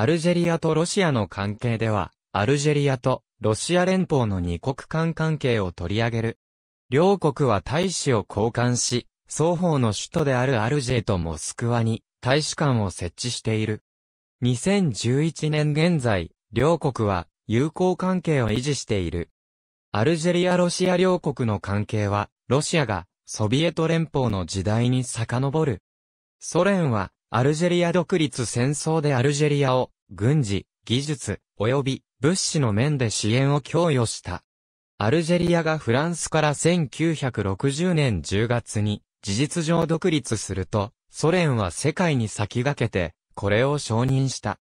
アルジェリアとロシアの関係では、アルジェリアとロシア連邦の二国間関係を取り上げる。両国は大使を交換し、双方の首都であるアルジェとモスクワに大使館を設置している。2011年現在、両国は友好関係を維持している。アルジェリア・ロシア両国の関係は、ロシアがソビエト連邦の時代に遡る。ソ連はアルジェリア独立戦争でアルジェリアを軍事、技術、及び物資の面で支援を供与した。アルジェリアがフランスから1960年10月に事実上独立すると、ソ連は世界に先駆けて、これを承認した。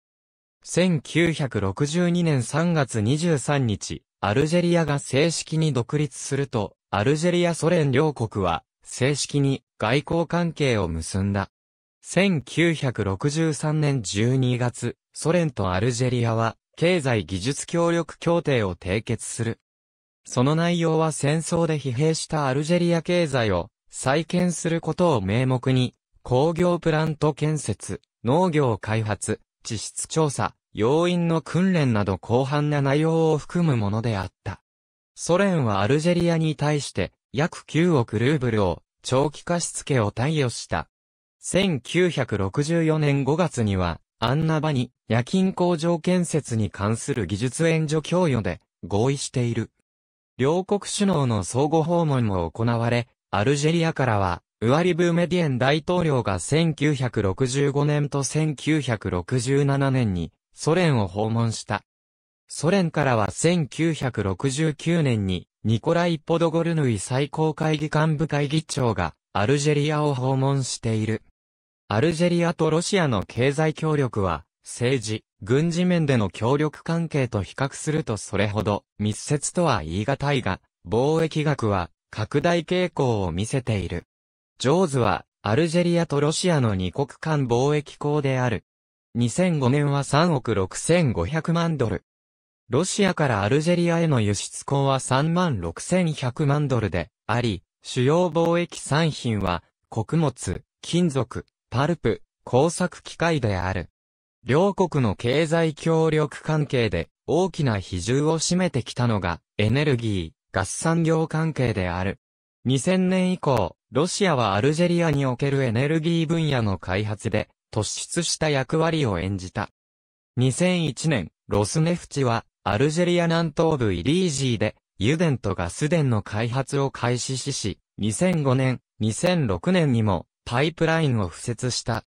1962年3月23日、アルジェリアが正式に独立すると、アルジェリアソ連両国は、正式に外交関係を結んだ。1963年12月、ソ連とアルジェリアは、経済技術協力協定を締結する。その内容は戦争で疲弊したアルジェリア経済を再建することを名目に、工業プラント建設、農業開発、地質調査、要員の訓練など広範な内容を含むものであった。ソ連はアルジェリアに対して約9億ルーブルを長期貸付を貸与した。1964年5月には、アンナバに夜勤工場建設に関する技術援助供与で合意している。両国首脳の相互訪問も行われ、アルジェリアからは、ウアリブ・メディエン大統領が1965年と1967年にソ連を訪問した。ソ連からは1969年にニコライ・ポドゴルヌイ最高会議幹部会議長がアルジェリアを訪問している。アルジェリアとロシアの経済協力は、政治、軍事面での協力関係と比較するとそれほど密接とは言い難いが、貿易額は拡大傾向を見せている。ジョーズは、アルジェリアとロシアの二国間貿易港である。2005年は3億6500万ドル。ロシアからアルジェリアへの輸出港は3万6100万ドルであり、主要貿易産品は、穀物、金属、パルプ、工作機械である。両国の経済協力関係で大きな比重を占めてきたのがエネルギー、ガス産業関係である。2000年以降、ロシアはアルジェリアにおけるエネルギー分野の開発で突出した役割を演じた。2001年、ロスネフチはアルジェリア南東部イリージーで油田とガス田の開発を開始しし、2005年、2006年にもパイプラインを敷設した。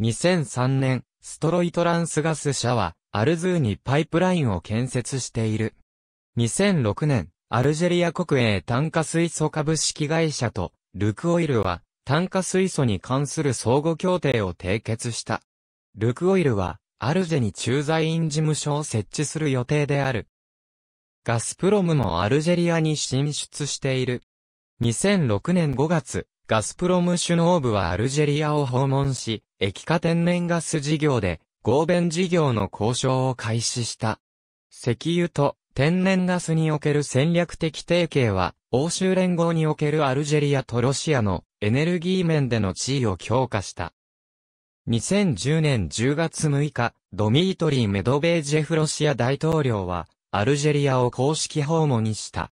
2003年、ストロイトランスガス社は、アルズーにパイプラインを建設している。2006年、アルジェリア国営炭化水素株式会社と、ルクオイルは、炭化水素に関する相互協定を締結した。ルクオイルは、アルジェに駐在員事務所を設置する予定である。ガスプロムもアルジェリアに進出している。2006年5月、ガスプロム首脳部はアルジェリアを訪問し、液化天然ガス事業で合弁事業の交渉を開始した。石油と天然ガスにおける戦略的提携は、欧州連合におけるアルジェリアとロシアのエネルギー面での地位を強化した。2010年10月6日、ドミートリー・メドベージェフロシア大統領は、アルジェリアを公式訪問にした。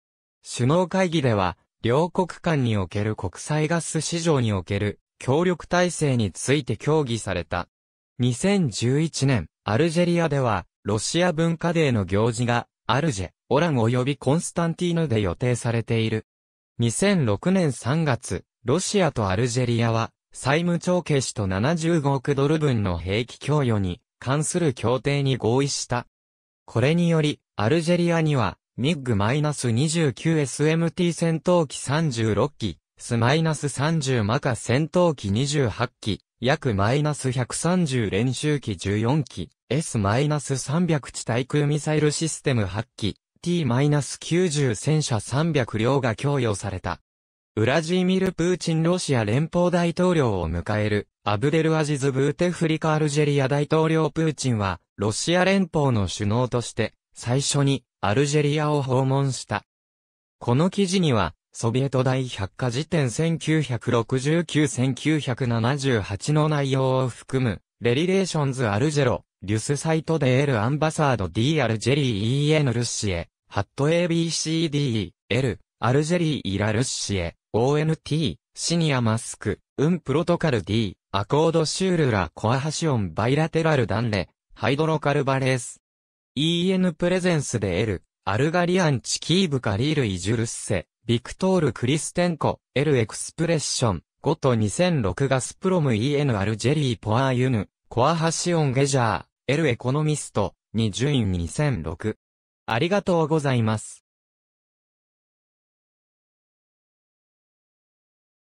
首脳会議では、両国間における国際ガス市場における協力体制について協議された。2011年、アルジェリアでは、ロシア文化デーの行事が、アルジェ、オラン及びコンスタンティーヌで予定されている。2006年3月、ロシアとアルジェリアは、債務帳消しと75億ドル分の兵器供与に関する協定に合意した。これにより、アルジェリアには、ミッグ2 9 s m t 戦闘機36機、S-30 マカ戦闘機28機、約130練習機14機、S-300 地対空ミサイルシステム8機、T-90 戦車300両が供与された。ウラジーミル・プーチンロシア連邦大統領を迎える、アブデル・アジズ・ブーテフリカ・アルジェリア大統領プーチンは、ロシア連邦の首脳として、最初に、アルジェリアを訪問した。この記事には、ソビエト大百科事典1969-1978の内容を含む、レリレーションズ・アルジェロ、リュスサイトデエル・アンバサード・ディ・アルジェリー・イエヌ・ルッシエ、ハット ABCD、L、アルジェリー・イラ・ルッシエ、ONT、シニア・マスク、ウン・プロトカル・ディ、アコード・シュール・ラ・コアハシオン・バイラテラル・ダンレ、ハイドロカル・バレース、EN プレゼンスで L、アルガリアンチキーブカリールイジュルッセ、ビクトール・クリステンコ、L エクスプレッション、5と2006ガスプロム EN アルジェリー・ポアーユヌ、コアハシオン・ゲジャー、L エコノミスト、に順位2006。ありがとうございます。